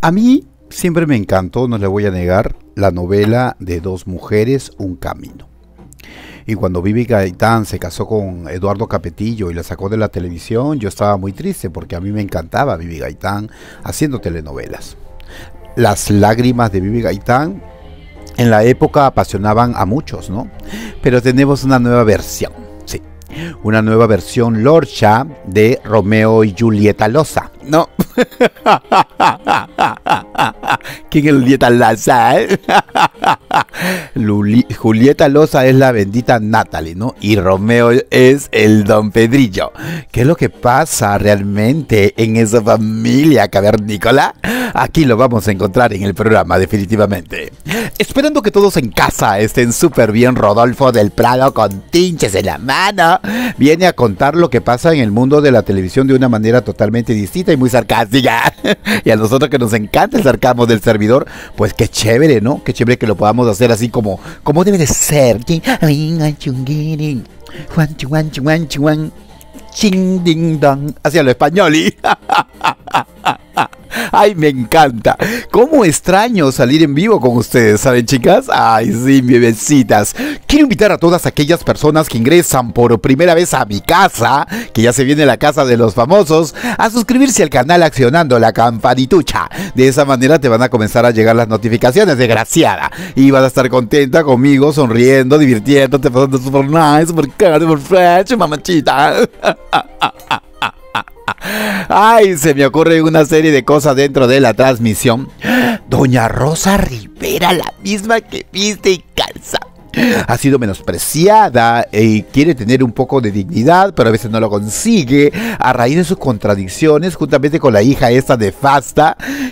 A mí siempre me encantó, no le voy a negar, la novela de dos mujeres, Un Camino. Y cuando Vivi Gaitán se casó con Eduardo Capetillo y la sacó de la televisión, yo estaba muy triste porque a mí me encantaba Vivi Gaitán haciendo telenovelas. Las lágrimas de Vivi Gaitán en la época apasionaban a muchos, ¿no? Pero tenemos una nueva versión, sí. Una nueva versión lorcha de Romeo y Julieta Loza, ¿no? Ha, ha, ha, ha, kengel liye tal la zay. Ha, ha, ha, ha. Julieta Loza es la bendita Natalie, ¿no? Y Romeo es el don Pedrillo. ¿Qué es lo que pasa realmente en esa familia cavernícola? Aquí lo vamos a encontrar en el programa, definitivamente. Esperando que todos en casa estén súper bien, Rodolfo del Prado con tinches en la mano. Viene a contar lo que pasa en el mundo de la televisión de una manera totalmente distinta y muy sarcástica. y a nosotros que nos encanta el sarcasmo del servidor, pues qué chévere, ¿no? Qué chévere que lo podamos hacer así como como, debe de ser. Así hacia lo español y... Ay, me encanta. ¿Cómo extraño salir en vivo con ustedes, saben chicas? Ay, sí, mi bebecitas. Quiero invitar a todas aquellas personas que ingresan por primera vez a mi casa, que ya se viene la casa de los famosos, a suscribirse al canal accionando la campanitucha. De esa manera te van a comenzar a llegar las notificaciones, desgraciada. Y vas a estar contenta conmigo, sonriendo, divirtiéndote, pasando super nice, super caro, super fresh, mamachita. Ay, se me ocurre una serie de cosas dentro de la transmisión. Doña Rosa Rivera, la misma que viste y calza ha sido menospreciada y quiere tener un poco de dignidad, pero a veces no lo consigue a raíz de sus contradicciones, juntamente con la hija esta de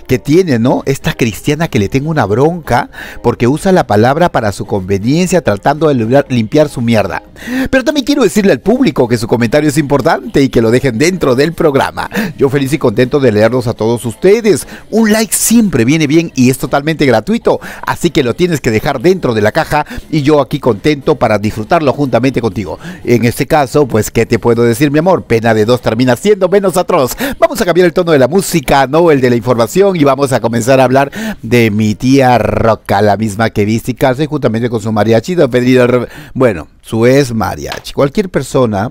que tiene, ¿no? Esta cristiana que le tengo una bronca porque usa la palabra para su conveniencia tratando de limpiar su mierda. Pero también quiero decirle al público que su comentario es importante y que lo dejen dentro del programa. Yo feliz y contento de leerlos a todos ustedes. Un like siempre viene bien y es totalmente gratuito, así que lo tienes que dejar dentro de la caja y yo aquí contento para disfrutarlo juntamente contigo. En este caso, pues, ¿qué te puedo decir, mi amor? Pena de dos termina siendo menos atroz. Vamos a cambiar el tono de la música, no el de la información, y vamos a comenzar a hablar de mi tía Roca, la misma que viste y juntamente con su mariachi, don pedido Bueno, su ex mariachi. Cualquier persona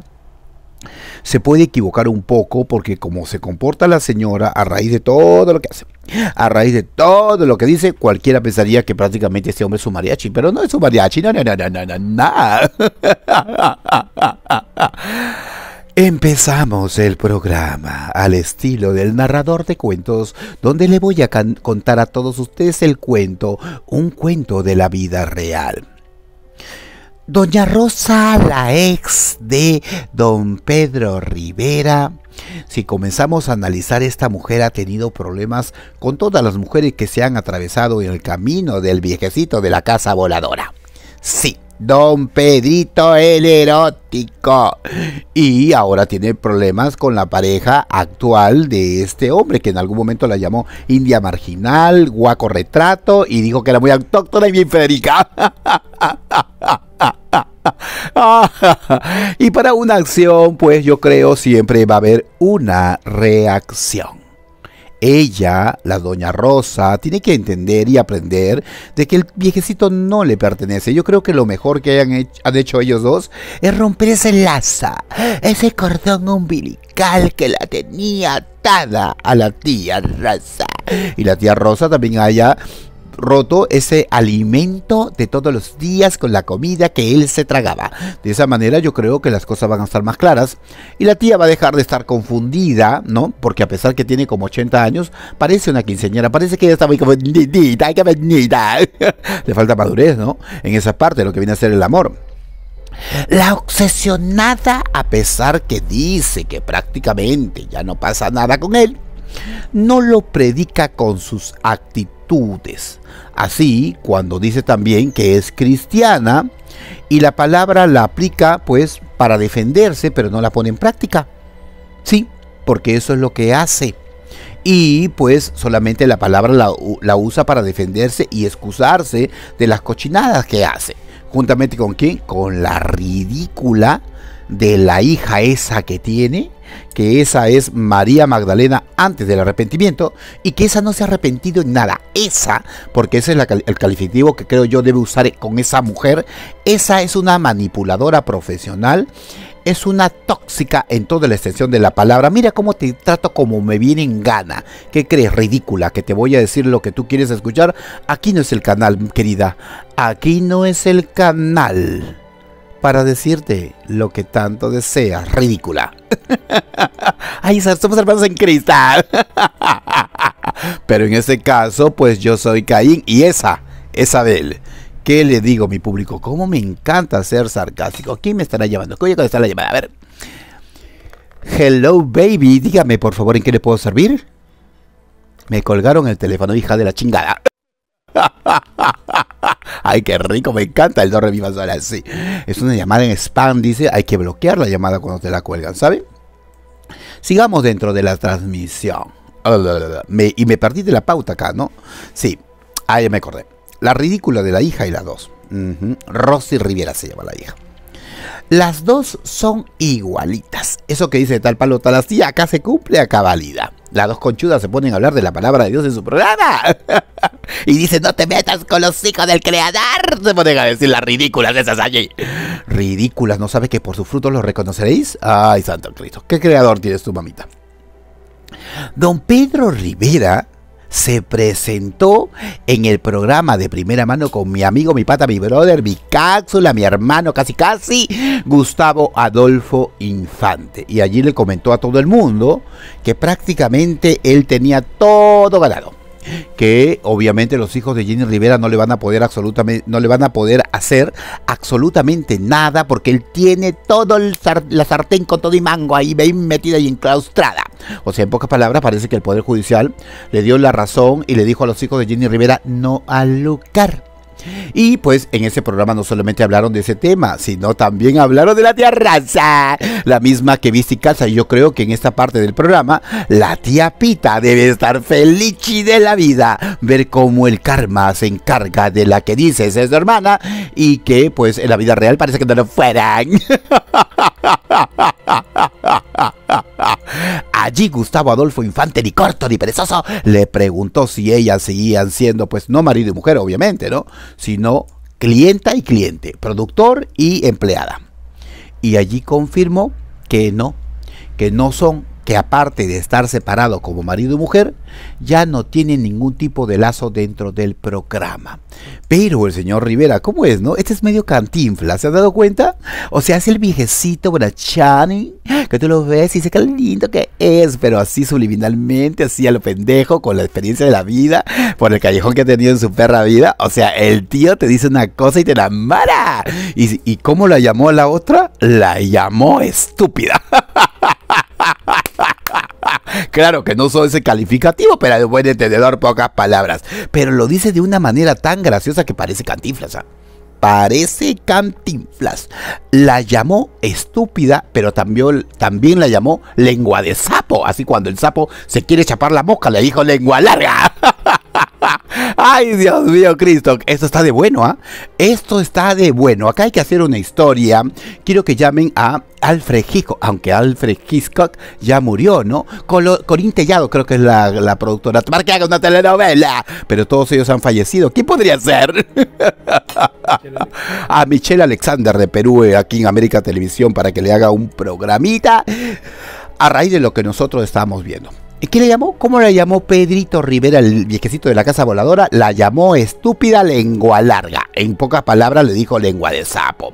se puede equivocar un poco porque como se comporta la señora a raíz de todo lo que hace, a raíz de todo lo que dice, cualquiera pensaría que prácticamente este hombre es un mariachi, pero no es un mariachi, no, no, no, no, no, no. Empezamos el programa al estilo del narrador de cuentos, donde le voy a contar a todos ustedes el cuento, un cuento de la vida real. Doña Rosa, la ex de don Pedro Rivera, si comenzamos a analizar, esta mujer ha tenido problemas con todas las mujeres que se han atravesado en el camino del viejecito de la casa voladora. Sí, don Pedrito el erótico. Y ahora tiene problemas con la pareja actual de este hombre, que en algún momento la llamó India Marginal, Guaco Retrato, y dijo que era muy autóctona y bien Federica. y para una acción, pues yo creo siempre va a haber una reacción. Ella, la doña Rosa, tiene que entender y aprender de que el viejecito no le pertenece. Yo creo que lo mejor que han hecho ellos dos es romper ese laza, ese cordón umbilical que la tenía atada a la tía Rosa. Y la tía Rosa también haya roto ese alimento de todos los días con la comida que él se tragaba. De esa manera yo creo que las cosas van a estar más claras y la tía va a dejar de estar confundida, ¿no? Porque a pesar que tiene como 80 años, parece una quinceñera, parece que ella está muy como... Le falta madurez, ¿no? En esa parte, lo que viene a ser el amor. La obsesionada, a pesar que dice que prácticamente ya no pasa nada con él, no lo predica con sus actitudes Así, cuando dice también que es cristiana, y la palabra la aplica pues para defenderse, pero no la pone en práctica. Sí, porque eso es lo que hace. Y pues solamente la palabra la, la usa para defenderse y excusarse de las cochinadas que hace. Juntamente con quién? Con la ridícula de la hija esa que tiene, que esa es María Magdalena antes del arrepentimiento, y que esa no se ha arrepentido en nada. Esa, porque ese es el calificativo que creo yo debe usar con esa mujer, esa es una manipuladora profesional, es una tóxica en toda la extensión de la palabra. Mira cómo te trato como me viene en gana. ¿Qué crees? Ridícula, que te voy a decir lo que tú quieres escuchar. Aquí no es el canal, querida. Aquí no es el canal para decirte lo que tanto deseas, ridícula. Ay, somos hermanos en cristal. Pero en este caso, pues yo soy Caín y esa es Abel. ¿Qué le digo a mi público? ¿Cómo me encanta ser sarcástico? ¿Quién me estará llamando? ¿Cómo está la llamada? A ver. Hello, baby. Dígame, por favor, ¿en qué le puedo servir? Me colgaron el teléfono, hija de la chingada. Ay, qué rico, me encanta el Dorre viva mi Es una llamada en spam, dice, hay que bloquear la llamada cuando te la cuelgan, ¿sabe? Sigamos dentro de la transmisión. y me perdí de la pauta acá, ¿no? Sí, ahí me acordé. La ridícula de la hija y las dos. Rosy Riviera se llama la hija. Las dos son igualitas. Eso que dice tal palo, tal astilla, acá se cumple a cabalidad. Las dos conchudas se ponen a hablar de la palabra de Dios en su programa. y dice no te metas con los hijos del creador. Se ponen a decir las ridículas esas allí. Ridículas, ¿no sabes que por sus frutos los reconoceréis? Ay, santo Cristo, ¿qué creador tienes tu mamita? Don Pedro Rivera se presentó en el programa de primera mano con mi amigo, mi pata, mi brother, mi cápsula, mi hermano, casi casi, Gustavo Adolfo Infante. Y allí le comentó a todo el mundo que prácticamente él tenía todo ganado que obviamente los hijos de Jenny Rivera no le van a poder absolutamente, no le van a poder hacer absolutamente nada porque él tiene todo el la sartén con todo y mango ahí bien metida y enclaustrada. O sea, en pocas palabras, parece que el Poder Judicial le dio la razón y le dijo a los hijos de Jenny Rivera no alucar y pues en ese programa no solamente hablaron de ese tema, sino también hablaron de la tía Raza, la misma que viste y casa. Y yo creo que en esta parte del programa, la tía Pita debe estar feliz de la vida, ver cómo el karma se encarga de la que dices es tu hermana y que pues en la vida real parece que no lo fueran. Allí Gustavo Adolfo Infante, ni corto ni perezoso, le preguntó si ellas seguían siendo, pues no marido y mujer, obviamente, ¿no? Sino clienta y cliente, productor y empleada. Y allí confirmó que no, que no son que aparte de estar separado como marido y mujer, ya no tiene ningún tipo de lazo dentro del programa. Pero el señor Rivera, ¿cómo es, no? Este es medio cantinfla, ¿se ha dado cuenta? O sea, es el viejecito Chani, que tú lo ves y dices, qué lindo que es, pero así subliminalmente, así a lo pendejo, con la experiencia de la vida, por el callejón que ha tenido en su perra vida. O sea, el tío te dice una cosa y te la mara. ¿Y, cómo la llamó la otra? La llamó estúpida. Claro que no soy ese calificativo, pero el buen entendedor, pocas palabras. Pero lo dice de una manera tan graciosa que parece cantinflas. ¿ah? Parece cantinflas. La llamó estúpida, pero también, también la llamó lengua de sapo. Así cuando el sapo se quiere chapar la mosca, le dijo lengua larga. Ay, Dios mío, Cristo. Esto está de bueno, ¿ah? Esto está de bueno. Acá hay que hacer una historia. Quiero que llamen a Alfred Hitchcock, aunque Alfred Hitchcock ya murió, ¿no? creo que es la, productora. Para que una telenovela. Pero todos ellos han fallecido. ¿Quién podría ser? a Michelle Alexander de Perú, eh, aquí en América Televisión, para que le haga un programita a raíz de lo que nosotros estamos viendo. ¿Qué le llamó? ¿Cómo le llamó Pedrito Rivera, el viejecito de la casa voladora? La llamó estúpida lengua larga. En pocas palabras le dijo lengua de sapo.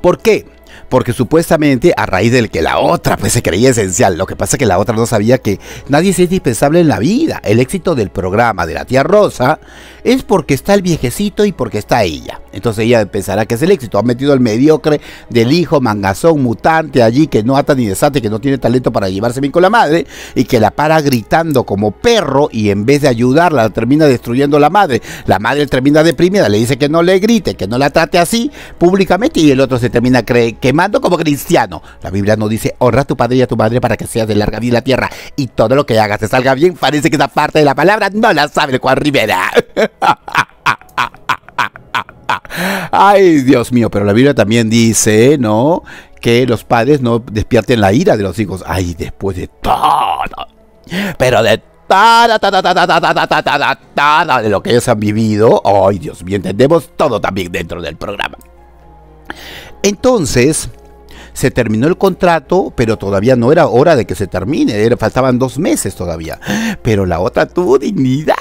¿Por qué? porque supuestamente a raíz del que la otra pues se creía esencial, lo que pasa es que la otra no sabía que nadie es indispensable en la vida. El éxito del programa de la tía Rosa es porque está el viejecito y porque está ella. Entonces ella pensará que es el éxito. Ha metido el mediocre del hijo mangazón mutante allí que no ata ni desate, que no tiene talento para llevarse bien con la madre y que la para gritando como perro y en vez de ayudarla termina destruyendo la madre. La madre termina deprimida, le dice que no le grite, que no la trate así públicamente y el otro se termina cree que mando como cristiano. La Biblia nos dice, honra a tu padre y a tu madre para que seas de larga vida la tierra. Y todo lo que hagas te salga bien. Parece que esa parte de la palabra no la sabe el Juan Rivera. Ay, Dios mío, pero la Biblia también dice, ¿no? Que los padres no despierten la ira de los hijos. Ay, después de todo. Pero de todo, de lo que ellos han vivido. Ay, Dios mío, entendemos todo también dentro del programa. Entonces, se terminó el contrato, pero todavía no era hora de que se termine, faltaban dos meses todavía. Pero la otra tuvo dignidad.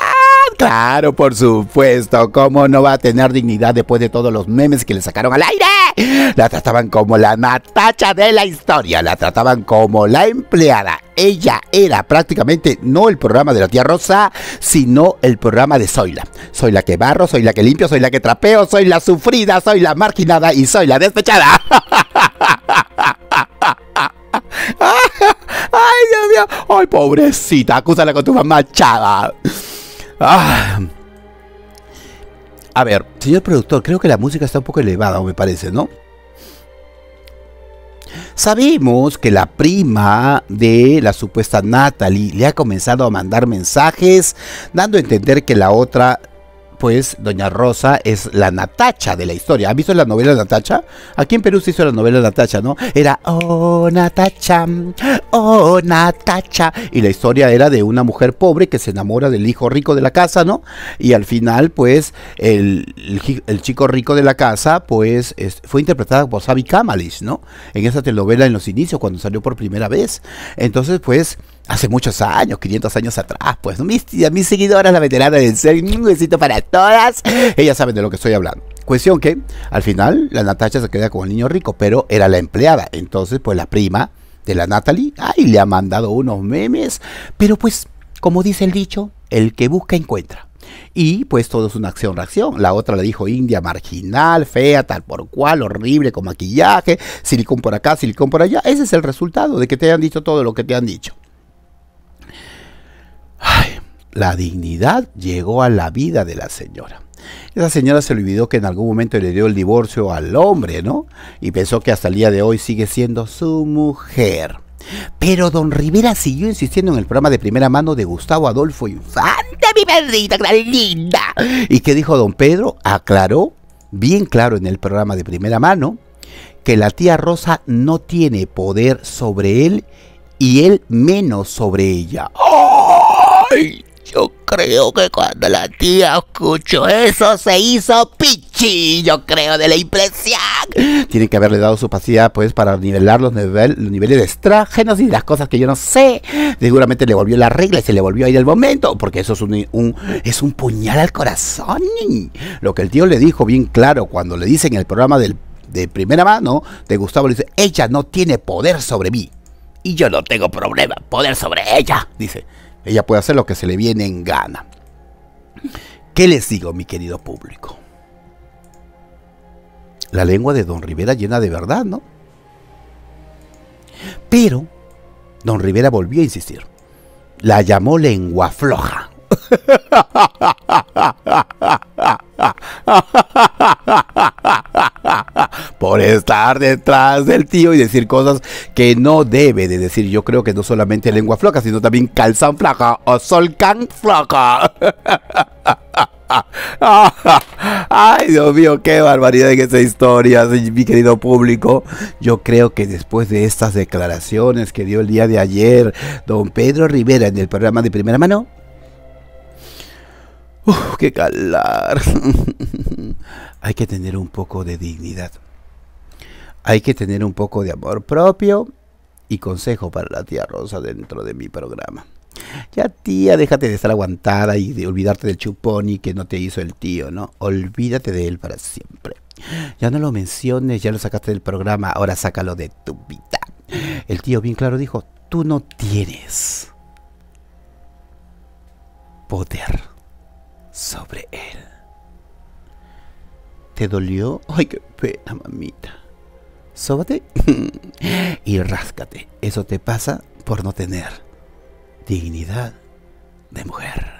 Claro, por supuesto, ¿cómo no va a tener dignidad después de todos los memes que le sacaron al aire? La trataban como la matacha de la historia, la trataban como la empleada. Ella era prácticamente no el programa de la tía Rosa, sino el programa de Zoila. Soy la que barro, soy la que limpio, soy la que trapeo, soy la sufrida, soy la marginada y soy la despechada. ¡Ay, Dios mío! ¡Ay, pobrecita! Acúsala con tu mamá chava. Ah. A ver, señor productor, creo que la música está un poco elevada, me parece, ¿no? Sabemos que la prima de la supuesta Natalie le ha comenzado a mandar mensajes dando a entender que la otra pues Doña Rosa es la Natacha de la historia. ¿Han visto la novela Natacha? Aquí en Perú se hizo la novela Natacha, ¿no? Era, oh Natacha, oh Natacha. Y la historia era de una mujer pobre que se enamora del hijo rico de la casa, ¿no? Y al final, pues, el, chico rico de la casa, pues, fue interpretada por Sabi Kamalish, ¿no? En esa telenovela en los inicios, cuando salió por primera vez. Entonces, pues hace muchos años, 500 años atrás, pues. Mis, seguidoras, la veterana del ser, un besito para todas. Ellas saben de lo que estoy hablando. Cuestión que al final la Natasha se queda con el niño rico, pero era la empleada. Entonces, pues la prima de la Natalie, ay, le ha mandado unos memes. Pero pues, como dice el dicho, el que busca encuentra. Y pues todo es una acción-reacción. La otra le dijo india, marginal, fea, tal por cual, horrible, con maquillaje, silicón por acá, silicón por allá. Ese es el resultado de que te hayan dicho todo lo que te han dicho la dignidad llegó a la vida de la señora. Esa señora se olvidó que en algún momento le dio el divorcio al hombre, ¿no? Y pensó que hasta el día de hoy sigue siendo su mujer. Pero don Rivera siguió insistiendo en el programa de primera mano de Gustavo Adolfo Infante, mi perrita tan linda. ¿Y qué dijo don Pedro? Aclaró, bien claro en el programa de primera mano, que la tía Rosa no tiene poder sobre él y él menos sobre ella. ¡Oh! ¡Ay! Yo creo que cuando la tía escuchó eso se hizo pichi, yo creo, de la impresión. Tiene que haberle dado su pastilla, pues, para nivelar los, niveles de estrógenos y las cosas que yo no sé. Seguramente le volvió la regla y se le volvió ahí del momento, porque eso es un, es un puñal al corazón. Lo que el tío le dijo bien claro cuando le dice en el programa de primera mano de Gustavo, le dice, ella no tiene poder sobre mí. Y yo no tengo problema, poder sobre ella, dice. Ella puede hacer lo que se le viene en gana. ¿Qué les digo, mi querido público? La lengua de Don Rivera llena de verdad, ¿no? Pero Don Rivera volvió a insistir. La llamó lengua floja. Por estar detrás del tío y decir cosas que no debe de decir. Yo creo que no solamente lengua floja, sino también calzón flaca o solcan floja Ay, Dios mío, qué barbaridad en esa historia, mi querido público. Yo creo que después de estas declaraciones que dio el día de ayer don Pedro Rivera en el programa de primera mano, Uf, qué calar. hay que tener un poco de dignidad. Hay que tener un poco de amor propio y consejo para la tía Rosa dentro de mi programa. Ya tía, déjate de estar aguantada y de olvidarte del chupón y que no te hizo el tío, ¿no? Olvídate de él para siempre. Ya no lo menciones, ya lo sacaste del programa, ahora sácalo de tu vida. El tío bien claro dijo, tú no tienes poder sobre él. ¿Te dolió? Ay, qué pena, mamita. Sóbate y ráscate. Eso te pasa por no tener dignidad de mujer.